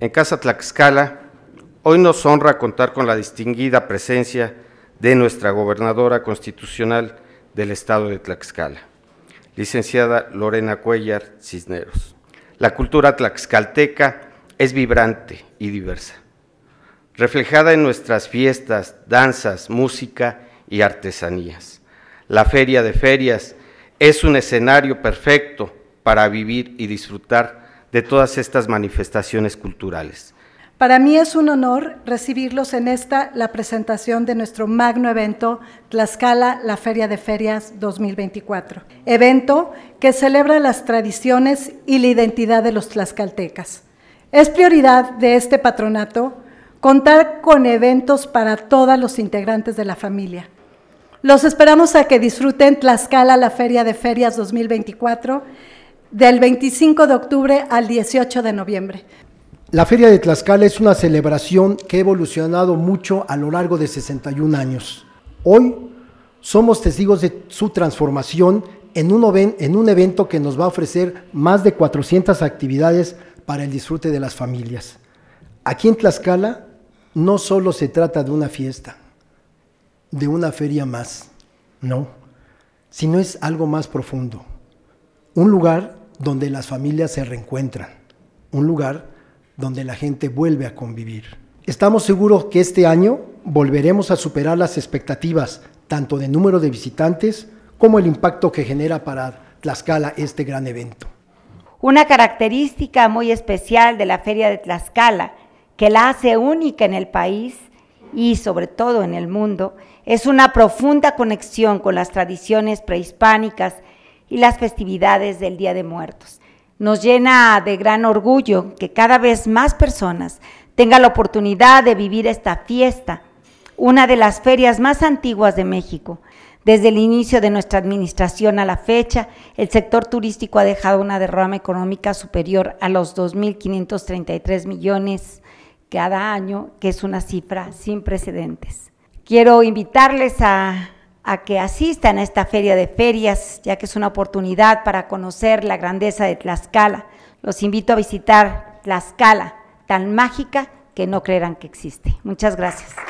en Casa Tlaxcala, hoy nos honra contar con la distinguida presencia de nuestra gobernadora constitucional del Estado de Tlaxcala, licenciada Lorena Cuellar Cisneros. La cultura tlaxcalteca es vibrante y diversa, reflejada en nuestras fiestas, danzas, música y artesanías. La Feria de Ferias es un escenario perfecto para vivir y disfrutar de todas estas manifestaciones culturales. Para mí es un honor recibirlos en esta, la presentación de nuestro magno evento Tlaxcala, la Feria de Ferias 2024. Evento que celebra las tradiciones y la identidad de los tlaxcaltecas. Es prioridad de este patronato contar con eventos para todos los integrantes de la familia. Los esperamos a que disfruten Tlaxcala, la Feria de Ferias 2024 del 25 de octubre al 18 de noviembre. La Feria de Tlaxcala es una celebración que ha evolucionado mucho a lo largo de 61 años. Hoy somos testigos de su transformación en un, evento que nos va a ofrecer más de 400 actividades para el disfrute de las familias. Aquí en Tlaxcala no solo se trata de una fiesta, de una feria más, no, sino es algo más profundo. Un lugar donde las familias se reencuentran, un lugar donde la gente vuelve a convivir. Estamos seguros que este año volveremos a superar las expectativas tanto de número de visitantes como el impacto que genera para Tlaxcala este gran evento. Una característica muy especial de la Feria de Tlaxcala, que la hace única en el país y sobre todo en el mundo, es una profunda conexión con las tradiciones prehispánicas y las festividades del Día de Muertos. Nos llena de gran orgullo que cada vez más personas tengan la oportunidad de vivir esta fiesta, una de las ferias más antiguas de México. Desde el inicio de nuestra administración a la fecha, el sector turístico ha dejado una derrama económica superior a los 2.533 millones cada año, que es una cifra sin precedentes. Quiero invitarles a a que asistan a esta feria de ferias, ya que es una oportunidad para conocer la grandeza de Tlaxcala. Los invito a visitar Tlaxcala, tan mágica que no creerán que existe. Muchas gracias.